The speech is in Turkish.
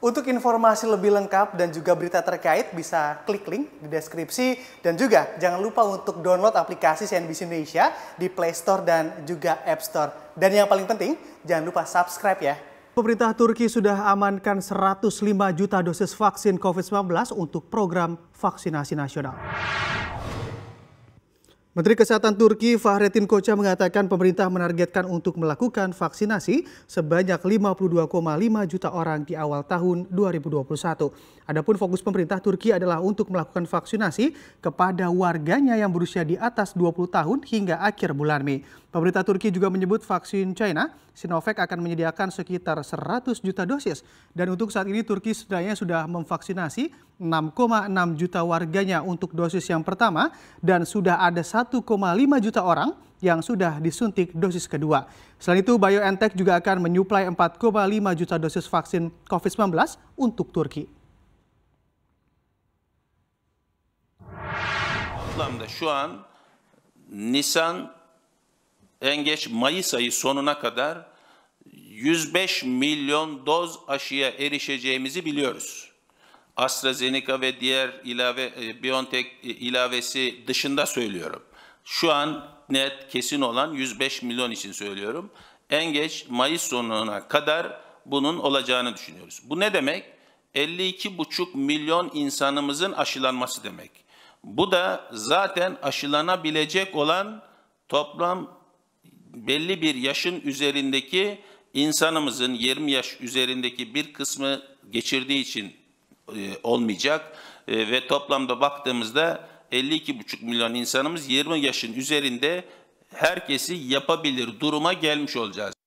Untuk informasi lebih lengkap dan juga berita terkait bisa klik link di deskripsi dan juga jangan lupa untuk download aplikasi CNBC Indonesia di Play Store dan juga App Store. Dan yang paling penting jangan lupa subscribe ya. Pemerintah Turki sudah amankan 105 juta dosis vaksin COVID-19 untuk program vaksinasi nasional. Menteri Kesehatan Turki Fahrettin Koca mengatakan pemerintah menargetkan untuk melakukan vaksinasi sebanyak 52,5 juta orang di awal tahun 2021. Adapun fokus pemerintah Turki adalah untuk melakukan vaksinasi kepada warganya yang berusia di atas 20 tahun hingga akhir bulan Mei. Pemerintah Turki juga menyebut vaksin China, Sinovac akan menyediakan sekitar 100 juta dosis. Dan untuk saat ini Turki sebenarnya sudah memvaksinasi 6,6 juta warganya untuk dosis yang pertama dan sudah ada satu 1,5 juta orang yang sudah disuntik dosis kedua. Selain itu, BioNTech juga akan menyuplai 4,5 juta dosis vaksin COVID-19 untuk Turki. şu an Nisan en geç Mayıs ayı sonuna kadar 105 milyon doz aşıya erişeceğimizi biliyoruz. AstraZeneca ve diğer ilave e, BioNTech e, ilavesi dışında söylüyorum. Şu an net kesin olan 105 milyon için söylüyorum. En geç Mayıs sonuna kadar bunun olacağını düşünüyoruz. Bu ne demek? 52,5 milyon insanımızın aşılanması demek. Bu da zaten aşılanabilecek olan toplam belli bir yaşın üzerindeki insanımızın 20 yaş üzerindeki bir kısmı geçirdiği için e, olmayacak e, ve toplamda baktığımızda 52,5 milyon insanımız 20 yaşın üzerinde herkesi yapabilir duruma gelmiş olacağız.